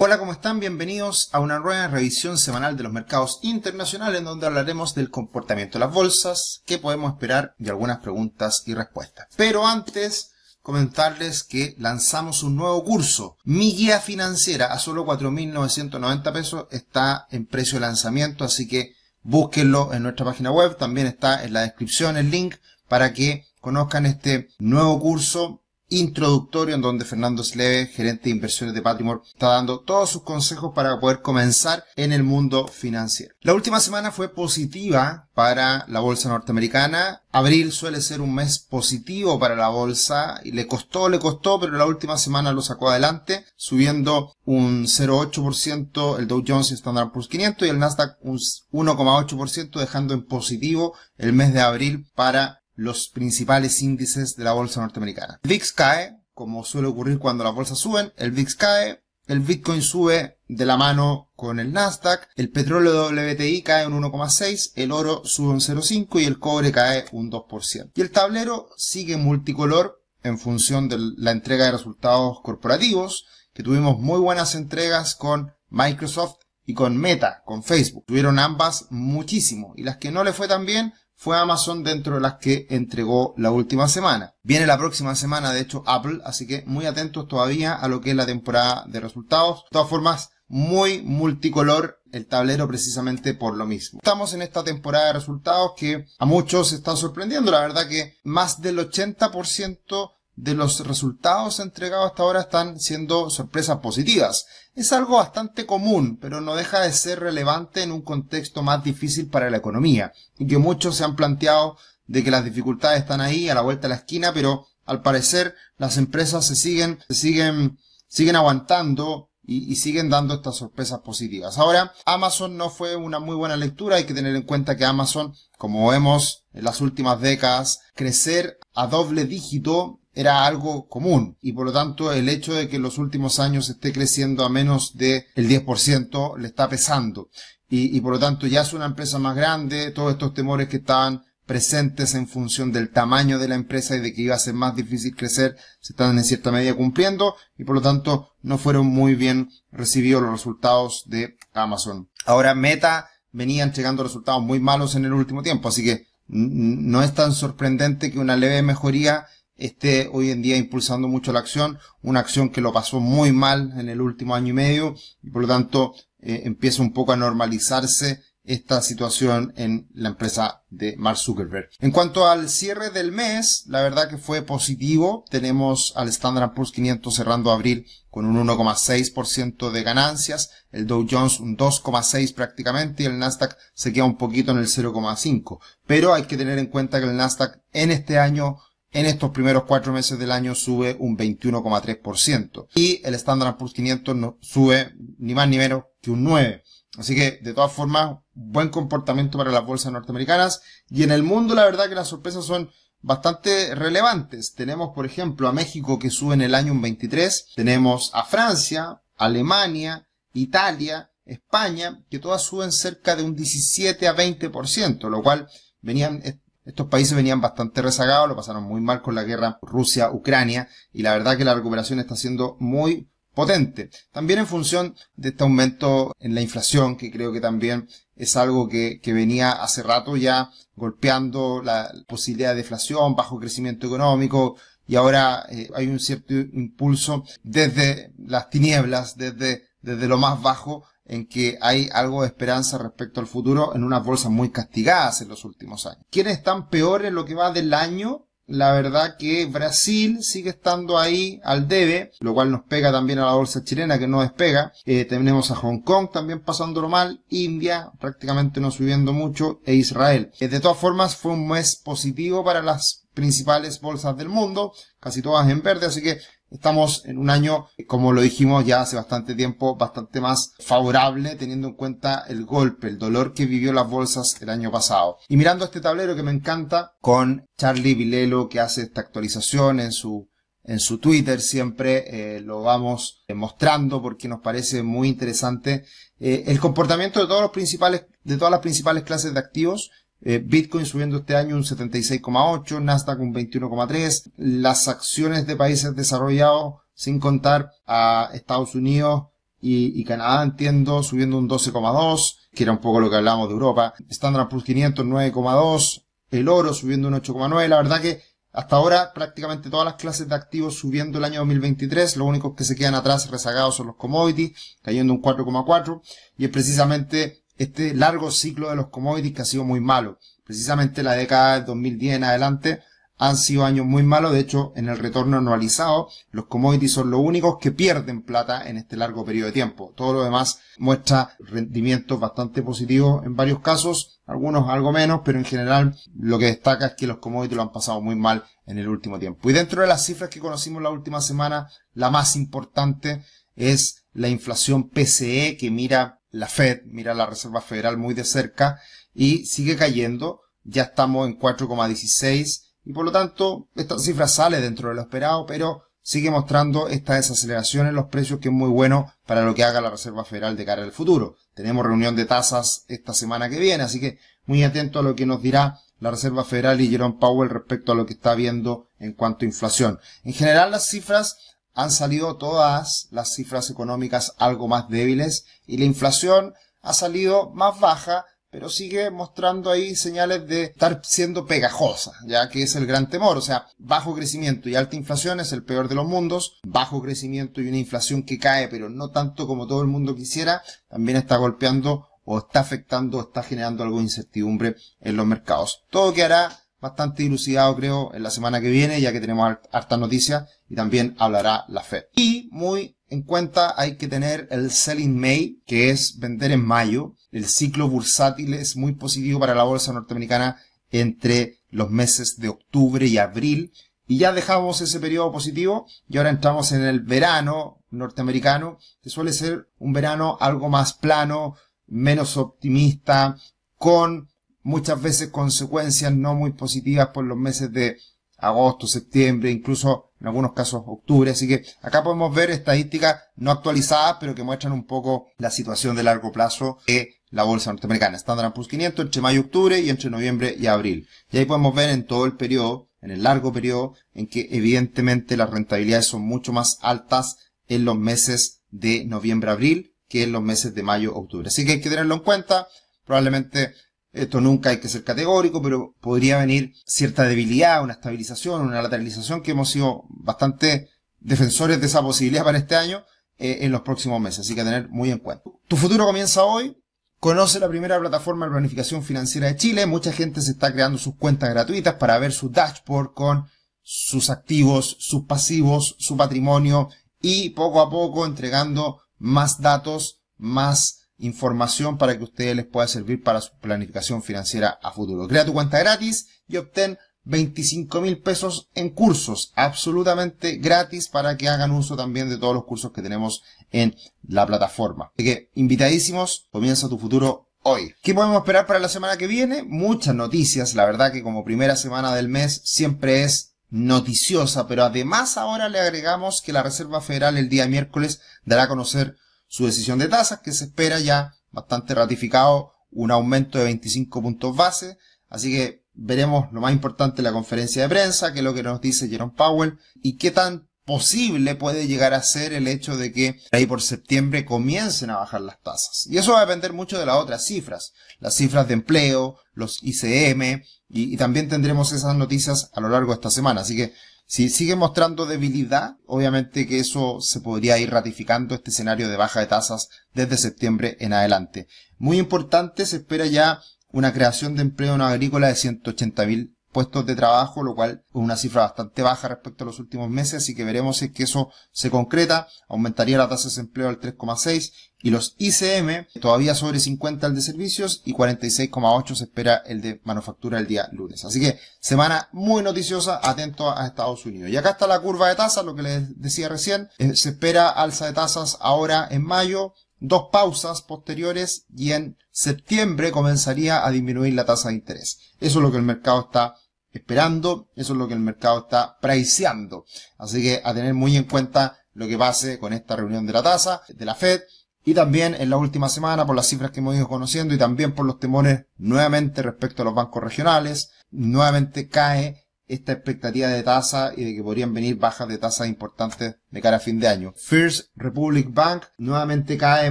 Hola, ¿cómo están? Bienvenidos a una nueva revisión semanal de los mercados internacionales en donde hablaremos del comportamiento de las bolsas, qué podemos esperar y algunas preguntas y respuestas. Pero antes, comentarles que lanzamos un nuevo curso. Mi guía financiera a solo 4.990 pesos está en precio de lanzamiento, así que búsquenlo en nuestra página web. También está en la descripción el link para que conozcan este nuevo curso introductorio en donde Fernando Sleve, gerente de inversiones de Patrimor, está dando todos sus consejos para poder comenzar en el mundo financiero. La última semana fue positiva para la bolsa norteamericana. Abril suele ser un mes positivo para la bolsa y le costó, le costó, pero la última semana lo sacó adelante, subiendo un 0,8% el Dow Jones y Standard Poor's 500 y el Nasdaq un 1,8% dejando en positivo el mes de abril para los principales índices de la bolsa norteamericana. El VIX cae, como suele ocurrir cuando las bolsas suben, el VIX cae, el Bitcoin sube de la mano con el Nasdaq, el petróleo WTI cae un 1,6, el oro sube un 0,5 y el cobre cae un 2%. Y el tablero sigue multicolor en función de la entrega de resultados corporativos, que tuvimos muy buenas entregas con Microsoft y con Meta, con Facebook. Tuvieron ambas muchísimo y las que no le fue tan bien fue Amazon dentro de las que entregó la última semana. Viene la próxima semana, de hecho, Apple, así que muy atentos todavía a lo que es la temporada de resultados. De todas formas, muy multicolor el tablero precisamente por lo mismo. Estamos en esta temporada de resultados que a muchos está sorprendiendo. La verdad que más del 80% de los resultados entregados hasta ahora están siendo sorpresas positivas. Es algo bastante común, pero no deja de ser relevante en un contexto más difícil para la economía, y que muchos se han planteado de que las dificultades están ahí, a la vuelta de la esquina, pero al parecer las empresas se siguen, se siguen, siguen aguantando y, y siguen dando estas sorpresas positivas. Ahora, Amazon no fue una muy buena lectura, hay que tener en cuenta que Amazon, como vemos en las últimas décadas, crecer a doble dígito era algo común y por lo tanto el hecho de que en los últimos años esté creciendo a menos del 10% le está pesando y, por lo tanto ya es una empresa más grande, todos estos temores que estaban presentes en función del tamaño de la empresa y de que iba a ser más difícil crecer, se están en cierta medida cumpliendo y por lo tanto no fueron muy bien recibidos los resultados de Amazon. Ahora Meta venían llegando resultados muy malos en el último tiempo, así que no es tan sorprendente que una leve mejoría esté hoy en día impulsando mucho la acción, una acción que lo pasó muy mal en el último año y medio y por lo tanto eh, empieza un poco a normalizarse esta situación en la empresa de Mark Zuckerberg. En cuanto al cierre del mes, la verdad que fue positivo. Tenemos al Standard Poor's 500 cerrando abril con un 1,6% de ganancias, el Dow Jones un 2,6 prácticamente y el Nasdaq se queda un poquito en el 0,5. Pero hay que tener en cuenta que el Nasdaq en este año en estos primeros cuatro meses del año sube un 21,3%. Y el estándar por 500 no, sube ni más ni menos que un 9%. Así que, de todas formas, buen comportamiento para las bolsas norteamericanas. Y en el mundo, la verdad que las sorpresas son bastante relevantes. Tenemos, por ejemplo, a México que sube en el año un 23. Tenemos a Francia, Alemania, Italia, España, que todas suben cerca de un 17 a 20%, lo cual venían eh, estos países venían bastante rezagados, lo pasaron muy mal con la guerra Rusia-Ucrania y la verdad que la recuperación está siendo muy potente. También en función de este aumento en la inflación, que creo que también es algo que, venía hace rato ya golpeando la posibilidad de deflación, bajo crecimiento económico, y ahora eh, hay un cierto impulso desde las tinieblas, desde, desde lo más bajo en que hay algo de esperanza respecto al futuro en unas bolsas muy castigadas en los últimos años. ¿Quiénes están peor en lo que va del año? La verdad que Brasil sigue estando ahí al debe, lo cual nos pega también a la bolsa chilena que no despega. Eh, tenemos a Hong Kong también pasándolo mal, India prácticamente no subiendo mucho e Israel. Eh, de todas formas fue un mes positivo para las principales bolsas del mundo, casi todas en verde, así que Estamos en un año, como lo dijimos ya hace bastante tiempo, bastante más favorable teniendo en cuenta el golpe, el dolor que vivió las bolsas el año pasado. Y mirando este tablero que me encanta con Charlie Vilelo que hace esta actualización en su en su Twitter siempre eh, lo vamos eh, mostrando porque nos parece muy interesante eh, el comportamiento de todos los principales de todas las principales clases de activos eh, Bitcoin subiendo este año un 76,8, Nasdaq un 21,3, las acciones de países desarrollados, sin contar a Estados Unidos y, Canadá, entiendo, subiendo un 12,2, que era un poco lo que hablábamos de Europa, Standard Plus 500 9,2, el oro subiendo un 8,9, la verdad que hasta ahora prácticamente todas las clases de activos subiendo el año 2023, los únicos que se quedan atrás rezagados son los commodities, cayendo un 4,4, y es precisamente este largo ciclo de los commodities que ha sido muy malo. Precisamente la década de 2010 en adelante han sido años muy malos. De hecho, en el retorno anualizado, los commodities son los únicos que pierden plata en este largo periodo de tiempo. Todo lo demás muestra rendimientos bastante positivos en varios casos, algunos algo menos, pero en general lo que destaca es que los commodities lo han pasado muy mal en el último tiempo. Y dentro de las cifras que conocimos la última semana, la más importante es la inflación PCE que mira la Fed mira la Reserva Federal muy de cerca y sigue cayendo. Ya estamos en 4,16 y por lo tanto esta cifra sale dentro de lo esperado, pero sigue mostrando esta desaceleración en los precios que es muy bueno para lo que haga la Reserva Federal de cara al futuro. Tenemos reunión de tasas esta semana que viene, así que muy atento a lo que nos dirá la Reserva Federal y Jerome Powell respecto a lo que está viendo en cuanto a inflación. En general las cifras han salido todas las cifras económicas algo más débiles y la inflación ha salido más baja, pero sigue mostrando ahí señales de estar siendo pegajosa, ya que es el gran temor. O sea, bajo crecimiento y alta inflación es el peor de los mundos. Bajo crecimiento y una inflación que cae, pero no tanto como todo el mundo quisiera, también está golpeando o está afectando o está generando algo de incertidumbre en los mercados. Todo hará? bastante dilucidado, creo, en la semana que viene, ya que tenemos hartas noticias y también hablará la Fed. Y muy en cuenta hay que tener el Selling May, que es vender en mayo. El ciclo bursátil es muy positivo para la bolsa norteamericana entre los meses de octubre y abril. Y ya dejamos ese periodo positivo y ahora entramos en el verano norteamericano, que suele ser un verano algo más plano, menos optimista, con muchas veces consecuencias no muy positivas por los meses de agosto, septiembre, incluso en algunos casos octubre. Así que acá podemos ver estadísticas no actualizadas, pero que muestran un poco la situación de largo plazo de la bolsa norteamericana. Standard plus 500 entre mayo y octubre y entre noviembre y abril. Y ahí podemos ver en todo el periodo, en el largo periodo, en que evidentemente las rentabilidades son mucho más altas en los meses de noviembre-abril que en los meses de mayo-octubre. Así que hay que tenerlo en cuenta. Probablemente esto nunca hay que ser categórico, pero podría venir cierta debilidad, una estabilización, una lateralización que hemos sido bastante defensores de esa posibilidad para este año eh, en los próximos meses. Así que tener muy en cuenta. Tu futuro comienza hoy. Conoce la primera plataforma de planificación financiera de Chile. Mucha gente se está creando sus cuentas gratuitas para ver su dashboard con sus activos, sus pasivos, su patrimonio y poco a poco entregando más datos, más información para que ustedes les pueda servir para su planificación financiera a futuro. Crea tu cuenta gratis y obtén 25 mil pesos en cursos absolutamente gratis para que hagan uso también de todos los cursos que tenemos en la plataforma. Así que invitadísimos, comienza tu futuro hoy. ¿Qué podemos esperar para la semana que viene? Muchas noticias, la verdad que como primera semana del mes siempre es noticiosa, pero además ahora le agregamos que la Reserva Federal el día miércoles dará a conocer su decisión de tasas, que se espera ya bastante ratificado un aumento de 25 puntos base. Así que veremos lo más importante la conferencia de prensa, que es lo que nos dice Jerome Powell y qué tan posible puede llegar a ser el hecho de que ahí por septiembre comiencen a bajar las tasas. Y eso va a depender mucho de las otras cifras, las cifras de empleo, los ICM, y, y también tendremos esas noticias a lo largo de esta semana. Así que si sigue mostrando debilidad, obviamente que eso se podría ir ratificando este escenario de baja de tasas desde septiembre en adelante. Muy importante, se espera ya una creación de empleo no agrícola de mil puestos de trabajo, lo cual es una cifra bastante baja respecto a los últimos meses, así que veremos si es que eso se concreta, aumentaría la tasa de desempleo al 3,6 y los ICM todavía sobre 50 el de servicios y 46,8 se espera el de manufactura el día lunes. Así que semana muy noticiosa, atento a Estados Unidos. Y acá está la curva de tasas, lo que les decía recién, eh, se espera alza de tasas ahora en mayo, dos pausas posteriores y en septiembre comenzaría a disminuir la tasa de interés. Eso es lo que el mercado está esperando. Eso es lo que el mercado está priceando. Así que a tener muy en cuenta lo que pase con esta reunión de la tasa de la Fed. Y también en la última semana por las cifras que hemos ido conociendo y también por los temores nuevamente respecto a los bancos regionales. Nuevamente cae esta expectativa de tasa y de que podrían venir bajas de tasas importantes de cara a fin de año. First Republic Bank nuevamente cae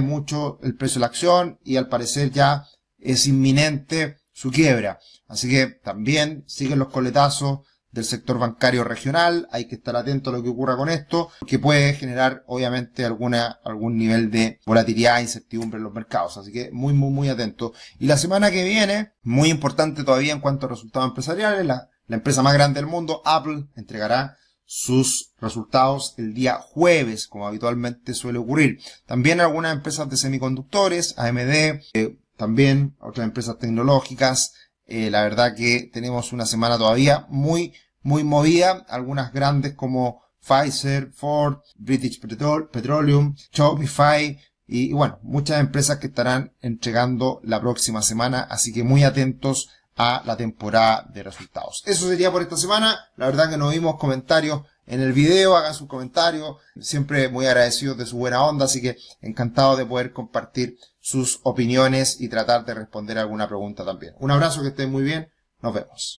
mucho el precio de la acción y al parecer ya es inminente su quiebra. Así que también siguen los coletazos del sector bancario regional, hay que estar atento a lo que ocurra con esto, que puede generar obviamente alguna, algún nivel de volatilidad e incertidumbre en los mercados, así que muy, muy, muy atento. Y la semana que viene, muy importante todavía en cuanto a resultados empresariales, la, empresa más grande del mundo, Apple, entregará sus resultados el día jueves, como habitualmente suele ocurrir. También algunas empresas de semiconductores, AMD, eh, también, otras empresas tecnológicas. Eh, la verdad que tenemos una semana todavía muy, muy movida. Algunas grandes como Pfizer, Ford, British Petroleum, Shopify y, bueno, muchas empresas que estarán entregando la próxima semana. Así que muy atentos a la temporada de resultados. Eso sería por esta semana. La verdad que no vimos comentarios en el video, hagan sus comentarios. Siempre muy agradecidos de su buena onda, así que encantado de poder compartir sus opiniones y tratar de responder alguna pregunta también. Un abrazo, que estén muy bien, nos vemos.